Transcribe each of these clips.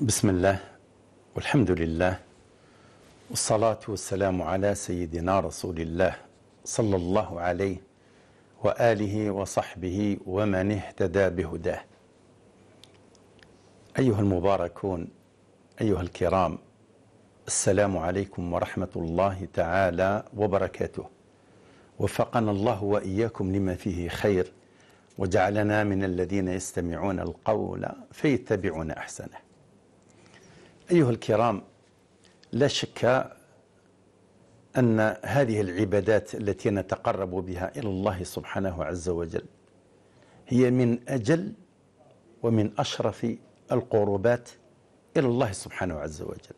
بسم الله والحمد لله والصلاة والسلام على سيدنا رسول الله صلى الله عليه وآله وصحبه ومن اهتدى بهداه أيها المباركون أيها الكرام السلام عليكم ورحمة الله تعالى وبركاته وفقنا الله وإياكم لما فيه خير وجعلنا من الذين يستمعون القول فيتبعون أحسنه أيها الكرام لا شك أن هذه العبادات التي نتقرب بها إلى الله سبحانه عز وجل هي من أجل ومن أشرف القربات إلى الله سبحانه عز وجل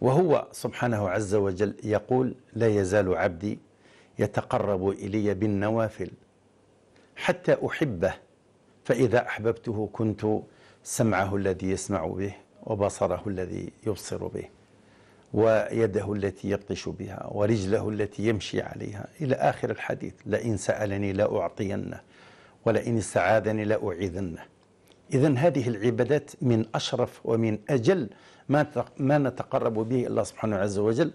وهو سبحانه عز وجل يقول لا يزال عبدي يتقرب إلي بالنوافل حتى أحبه فإذا أحببته كنت سمعه الذي يسمع به وبصره الذي يبصر به ويده التي يبطش بها ورجله التي يمشي عليها إلى آخر الحديث لئن سألني لأعطينه ولئن استعاذني لأعيذنه إذا هذه العبادات من أشرف ومن أجل ما ما نتقرب به الله سبحانه عز وجل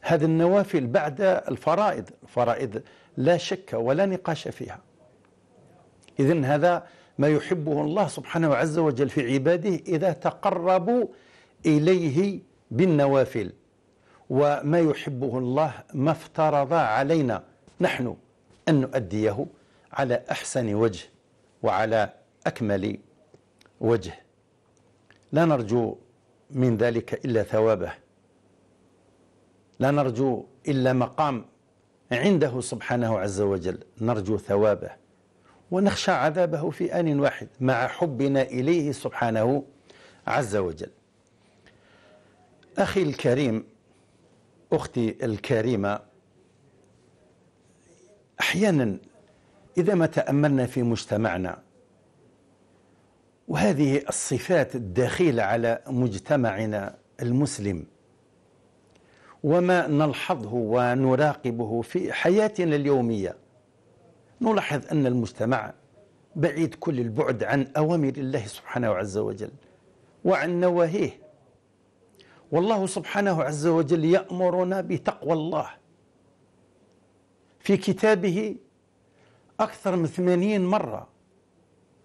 هذه النوافل بعد الفرائض الفرائض لا شك ولا نقاش فيها إذا هذا ما يحبه الله سبحانه عز وجل في عباده إذا تقربوا إليه بالنوافل وما يحبه الله ما افترض علينا نحن أن نؤديه على أحسن وجه وعلى أكمل وجه لا نرجو من ذلك إلا ثوابه لا نرجو إلا مقام عنده سبحانه عز وجل نرجو ثوابه ونخشى عذابه في آن واحد مع حبنا إليه سبحانه عز وجل أخي الكريم أختي الكريمة أحيانا إذا ما تأملنا في مجتمعنا وهذه الصفات الدخيلة على مجتمعنا المسلم وما نلحظه ونراقبه في حياتنا اليوميه نلاحظ أن المجتمع بعيد كل البعد عن أوامر الله سبحانه عز وجل وعن نواهيه والله سبحانه عز وجل يأمرنا بتقوى الله في كتابه أكثر من ثمانين مرة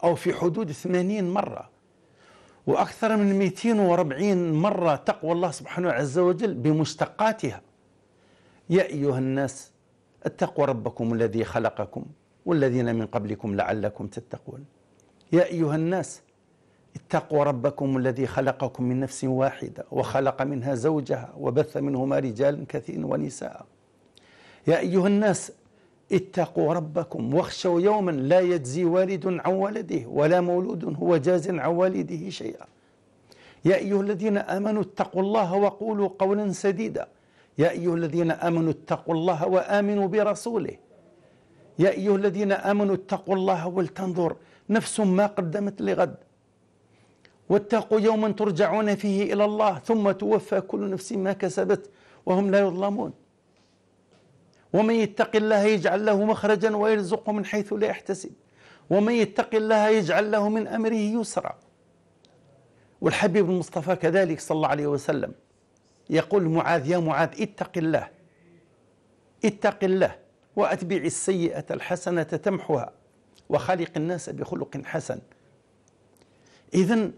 أو في حدود ثمانين مرة وأكثر من 240 مرة تقوى الله سبحانه عز وجل بمشتقاتها يا أيها الناس اتقوا ربكم الذي خلقكم والذين من قبلكم لعلكم تتقون يا أيها الناس اتقوا ربكم الذي خلقكم من نفس واحدة وخلق منها زوجها وبث منهما رجالا كثيرا ونساء يا أيها الناس اتقوا ربكم واخشوا يوما لا يجزي والد عن ولده ولا مولود هو جاز عن والده شيئا يا أيها الذين آمنوا اتقوا الله وقولوا قولا سديدا يا أيها الذين آمنوا اتقوا الله وآمنوا برسوله يا أيها الذين آمنوا اتقوا الله ولتنظر نفس ما قدمت لغد واتقوا يوما ترجعون فيه إلى الله ثم توفى كل نفس ما كسبت وهم لا يظلمون ومن يتق الله يجعل له مخرجا ويرزقه من حيث لا يحتسب ومن يتق الله يجعل له من أمره يسرا والحبيب المصطفى كذلك صلى الله عليه وسلم يقول معاذ يا معاذ اتق الله اتق الله وأتبع السيئة الحسنة تمحها وخالق الناس بخلق حسن إذا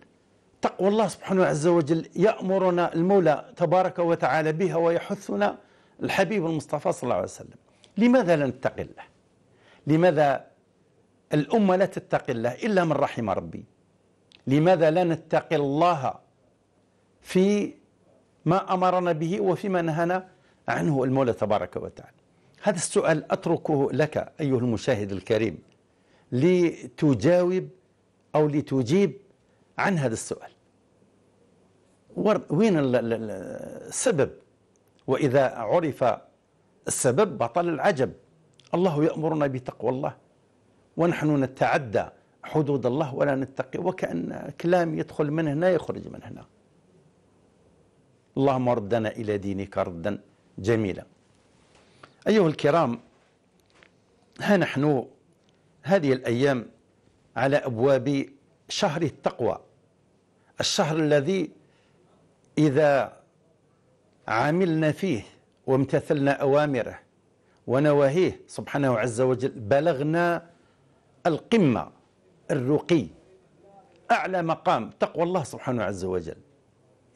تقوى الله سبحانه عز وجل يأمرنا المولى تبارك وتعالى بها ويحثنا الحبيب المصطفى صلى الله عليه وسلم لماذا لا نتقي الله لماذا الأمة لا تتقي الله إلا من رحم ربي لماذا لا نتقي الله في ما أمرنا به وفيما نهانا عنه المولى تبارك وتعالى هذا السؤال أتركه لك أيها المشاهد الكريم لتجاوب أو لتجيب عن هذا السؤال وين السبب وإذا عرف السبب بطل العجب الله يأمرنا بتقوى الله ونحن نتعدى حدود الله ولا نتقي وكأن كلام يدخل من هنا يخرج من هنا اللهم ردنا إلى دينك ردا جميلا أيها الكرام ها نحن هذه الأيام على أبواب شهر التقوى الشهر الذي إذا عملنا فيه وامتثلنا أوامره ونواهيه سبحانه عز وجل بلغنا القمة الرقي أعلى مقام تقوى الله سبحانه عز وجل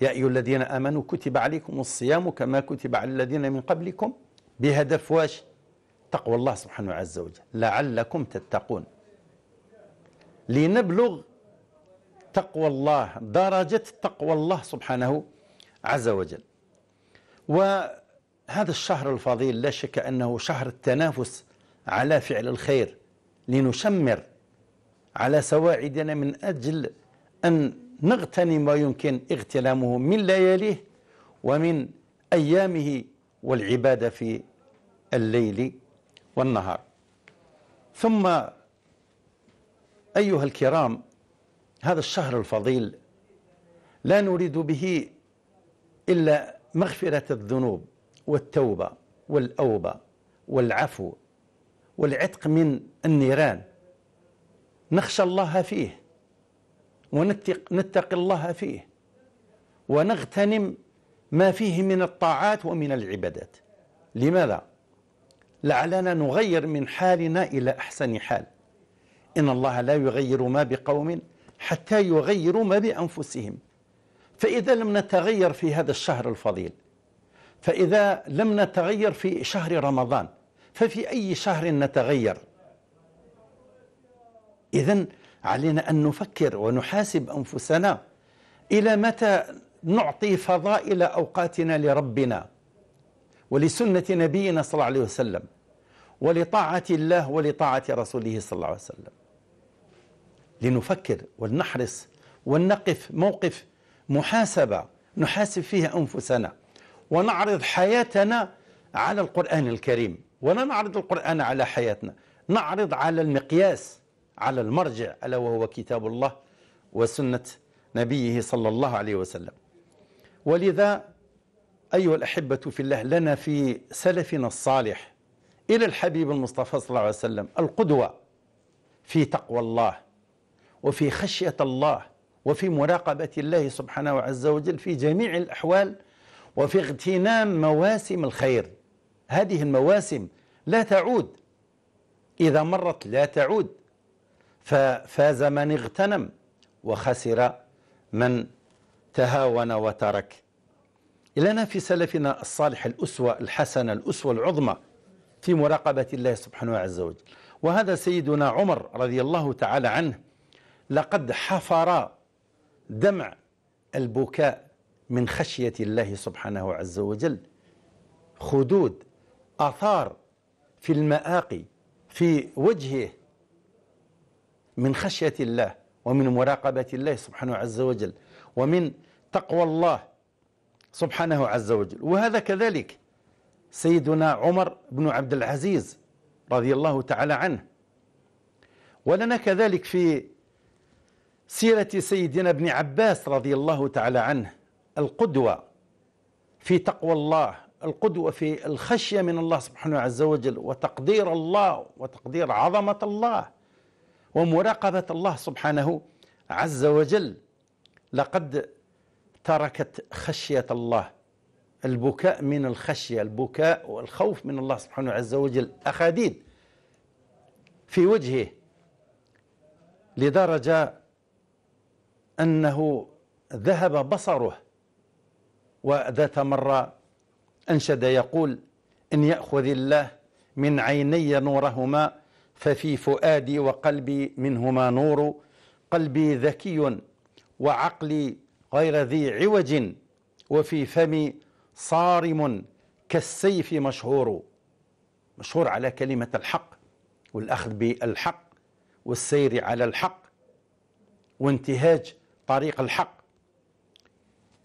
يا أيها الذين آمنوا كتب عليكم الصيام كما كتب على الذين من قبلكم بهدف واش تقوى الله سبحانه عز وجل لعلكم تتقون لنبلغ تقوى الله درجة تقوى الله سبحانه عز وجل وهذا الشهر الفضيل لا شك أنه شهر التنافس على فعل الخير لنشمر على سواعدنا من أجل أن نغتنم ما يمكن اغتنامه من لياليه ومن أيامه والعبادة في الليل والنهار ثم أيها الكرام هذا الشهر الفضيل لا نريد به إلا مغفرة الذنوب والتوبة والأوبة والعفو والعتق من النيران نخشى الله فيه ونتقي الله فيه ونغتنم ما فيه من الطاعات ومن العبادات لماذا لعلنا نغير من حالنا إلى أحسن حال إن الله لا يغير ما بقوم حتى يغيروا ما بأنفسهم فإذا لم نتغير في هذا الشهر الفضيل فإذا لم نتغير في شهر رمضان ففي أي شهر نتغير إذا علينا أن نفكر ونحاسب أنفسنا إلى متى نعطي فضائل أوقاتنا لربنا ولسنة نبينا صلى الله عليه وسلم ولطاعة الله ولطاعة رسوله صلى الله عليه وسلم لنفكر ولنحرص ولنقف موقف محاسبة نحاسب فيها أنفسنا ونعرض حياتنا على القرآن الكريم ولا نعرض القرآن على حياتنا نعرض على المقياس على المرجع ألا وهو كتاب الله وسنة نبيه صلى الله عليه وسلم ولذا أيها الأحبة في الله لنا في سلفنا الصالح إلى الحبيب المصطفى صلى الله عليه وسلم القدوة في تقوى الله وفي خشية الله وفي مراقبة الله سبحانه عز وجل في جميع الأحوال وفي اغتنام مواسم الخير هذه المواسم لا تعود إذا مرت لا تعود ففاز من اغتنم وخسر من تهاون وترك لنا في سلفنا الصالح الأسوة الحسنة الأسوة العظمى في مراقبة الله سبحانه عز وجل وهذا سيدنا عمر رضي الله تعالى عنه لقد حفر دمع البكاء من خشية الله سبحانه عز وجل خدود آثار في المآقي في وجهه من خشية الله ومن مراقبة الله سبحانه عز وجل ومن تقوى الله سبحانه عز وجل وهذا كذلك سيدنا عمر بن عبد العزيز رضي الله تعالى عنه ولنا كذلك في سيرة سيدنا ابن عباس رضي الله تعالى عنه القدوة في تقوى الله القدوة في الخشية من الله سبحانه عز وجل وتقدير الله وتقدير عظمة الله ومراقبة الله سبحانه عز وجل لقد تركت خشية الله البكاء من الخشية البكاء والخوف من الله سبحانه عز وجل أخاديد في وجهه لدرجة أنه ذهب بصره وذات مرة أنشد يقول إن يأخذ الله من عيني نورهما ففي فؤادي وقلبي منهما نور قلبي ذكي وعقلي غير ذي عوج وفي فمي صارم كالسيف مشهور مشهور على كلمة الحق والأخذ بالحق والسير على الحق وانتهاج طريق الحق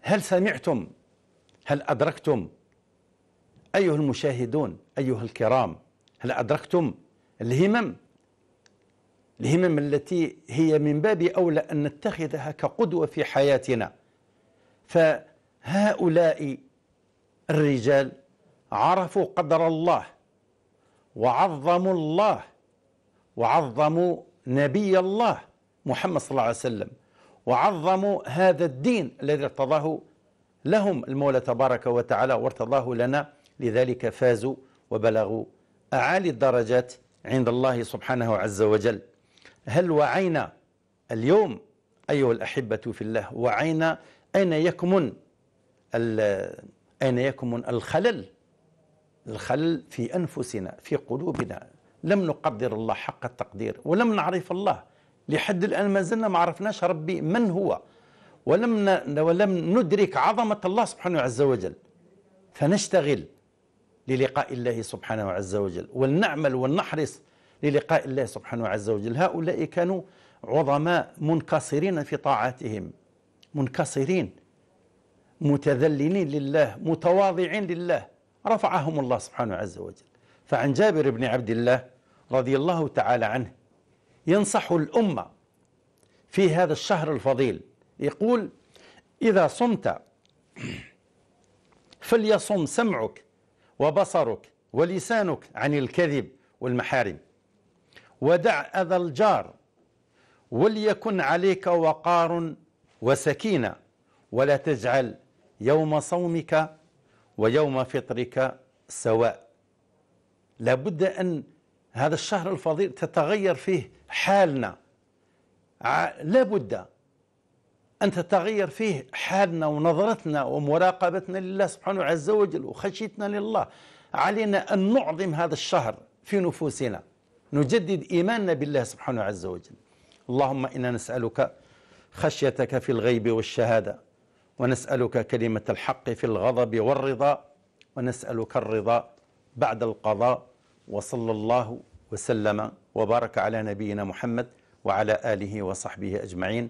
هل سمعتم هل أدركتم أيها المشاهدون أيها الكرام هل أدركتم الهمم الهمم التي هي من باب أولى أن نتخذها كقدوة في حياتنا فهؤلاء الرجال عرفوا قدر الله وعظموا الله وعظموا نبي الله محمد صلى الله عليه وسلم وعظموا هذا الدين الذي ارتضاه لهم المولى تبارك وتعالى وارتضاه لنا لذلك فازوا وبلغوا أعالي الدرجات عند الله سبحانه عز وجل هل وعينا اليوم أيها الأحبة في الله وعينا أين يكمن أين يكمن الخلل الخلل في أنفسنا في قلوبنا لم نقدر الله حق التقدير ولم نعرف الله لحد الآن ما زلنا ما عرفناش ربي من هو ولم ولم ندرك عظمة الله سبحانه عز وجل فنشتغل للقاء الله سبحانه وعز وجل ولنعمل ولنحرص للقاء الله سبحانه وعز وجل هؤلاء كانوا عظماء منكسرين في طاعاتهم منكسرين متذللين لله متواضعين لله رفعهم الله سبحانه وعز وجل فعن جابر بن عبد الله رضي الله تعالى عنه ينصح الأمة في هذا الشهر الفضيل يقول إذا صمت فليصم سمعك وبصرك ولسانك عن الكذب والمحارم ودع أذى الجار وليكن عليك وقار وسكينة ولا تجعل يوم صومك ويوم فطرك سواء لابد أن هذا الشهر الفضيل تتغير فيه حالنا لابد أن تتغير فيه حالنا ونظرتنا ومراقبتنا لله سبحانه عز وجل وخشيتنا لله علينا أن نعظم هذا الشهر في نفوسنا نجدد إيماننا بالله سبحانه عز وجل اللهم إنا نسألك خشيتك في الغيب والشهادة ونسألك كلمة الحق في الغضب والرضا ونسألك الرضا بعد القضاء وصلى الله وسلم وبارك على نبينا محمد وعلى آله وصحبه أجمعين